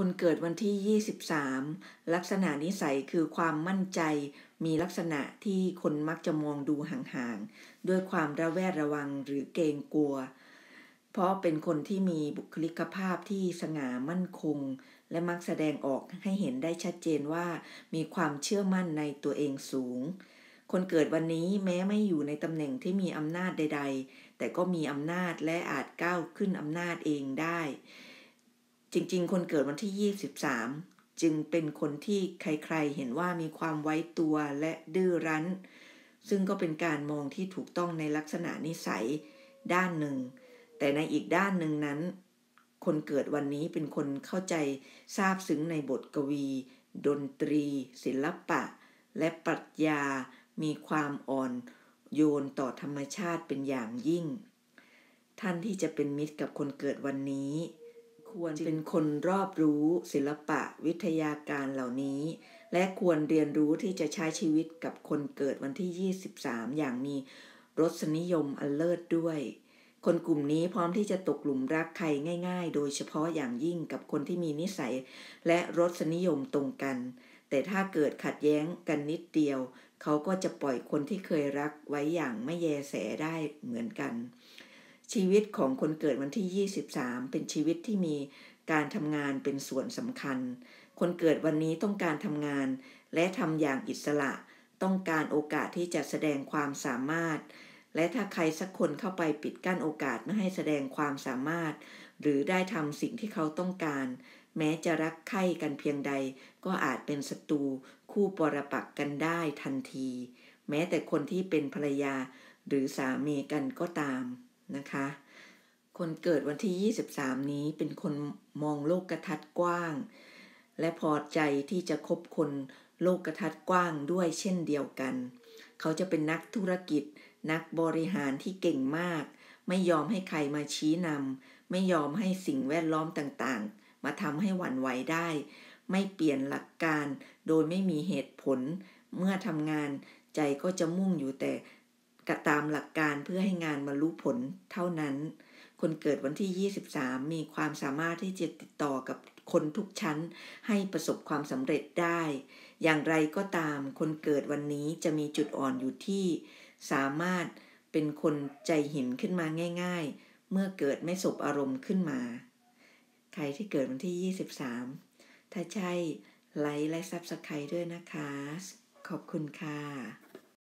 คนเกิดวันที่ 23 ลักษณะนิสัยคือความมั่นใจ มีลักษณะที่คนมักจะมองดู ห่างๆ ด้วยความระแวดระวังหรือเกรงกลัว เพราะเป็นคนที่มีบุคลิกภาพที่สง่ามั่นคง และมักแสดงออกให้เห็นได้ชัดเจนว่ามีความเชื่อมั่นในตัวเองสูง คนเกิดวันนี้แม้ไม่อยู่ในตำแหน่งที่มีอำนาจใด ๆ แต่ก็มีอำนาจและอาจก้าวขึ้นอำนาจเองได้จริงๆ คนเกิดวันที่ 23 จึงเป็นคนที่ใครๆ เห็นว่ามีความไว้ตัวและดื้อรั้น ซึ่งก็เป็นการมองที่ถูกต้องในลักษณะนิสัย ด้านหนึ่ง แต่ในอีกด้านหนึ่งนั้น คนเกิดวันนี้เป็นคนเข้าใจทราบซึ้งในบทกวี ดนตรี ศิลปะ และปรัชญา มีความอ่อน โยนต่อธรรมชาติเป็นอย่างยิ่ง ท่านที่จะเป็นมิตรกับคนเกิดวันนี้ควรเป็นคนรอบรู้ศิลปะวิทยาการเหล่านี้ และควรเรียนรู้ที่จะใช้ชีวิตกับคนเกิดวันที่23อย่างมีรสนิยมอันเลิศด้วย คนกลุ่มนี้พร้อมที่จะตกหลุมรักใครง่ายๆ โดยเฉพาะอย่างยิ่งกับคนที่มีนิสัยและรสนิยมตรงกัน แต่ถ้าเกิดขัดแย้งกันนิดเดียว เขาก็จะปล่อยคนที่เคยรักไว้อย่างไม่แยแสได้เหมือนกันชีวิตของคนเกิดวันที่23เป็นชีวิตที่มีการทำงานเป็นส่วนสำคัญ คนเกิดวันนี้ต้องการทำงาน และทำอย่างอิสระ ต้องการโอกาสที่จะแสดงความสามารถ และถ้าใครสักคนเข้าไปปิดกั้นโอกาสไม่ให้แสดงความสามารถ หรือได้ทำสิ่งที่เขาต้องการ แม้จะรักใคร่กันเพียงใดก็อาจเป็นศัตรูคู่ปรปักกันได้ทันที แม้แต่คนที่เป็นภรรยาหรือสามีกันก็ตามนะคะคนเกิดวันที่23 นี้เป็นคนมองโลกกระทัดกว้าง และพอใจที่จะคบคนโลกกระทัดกว้างด้วยเช่นเดียวกัน เขาจะเป็นนักธุรกิจ นักบริหารที่เก่งมาก ไม่ยอมให้ใครมาชี้นำไม่ยอมให้สิ่งแวดล้อมต่างๆ มาทำให้หวั่นไหวได้ ไม่เปลี่ยนหลักการ โดยไม่มีเหตุผลเมื่อทำงานใจก็จะมุ่งอยู่แต่กตามหลักการเพื่อให้งานบรรลุผลเท่านั้น คนเกิดวันที่ 23 มีความสามารถที่จะติดต่อกับคนทุกชั้นให้ประสบความสำเร็จได้ อย่างไรก็ตาม คนเกิดวันนี้จะมีจุดอ่อนอยู่ที่ สามารถเป็นคนใจหินขึ้นมาง่าย ๆ เมื่อเกิดไม่สบอารมณ์ขึ้นมา ใครที่เกิดวันที่ 23 ถ้าใช่ ไลค์และซับสไครด้วยนะคะ ขอบคุณค่ะ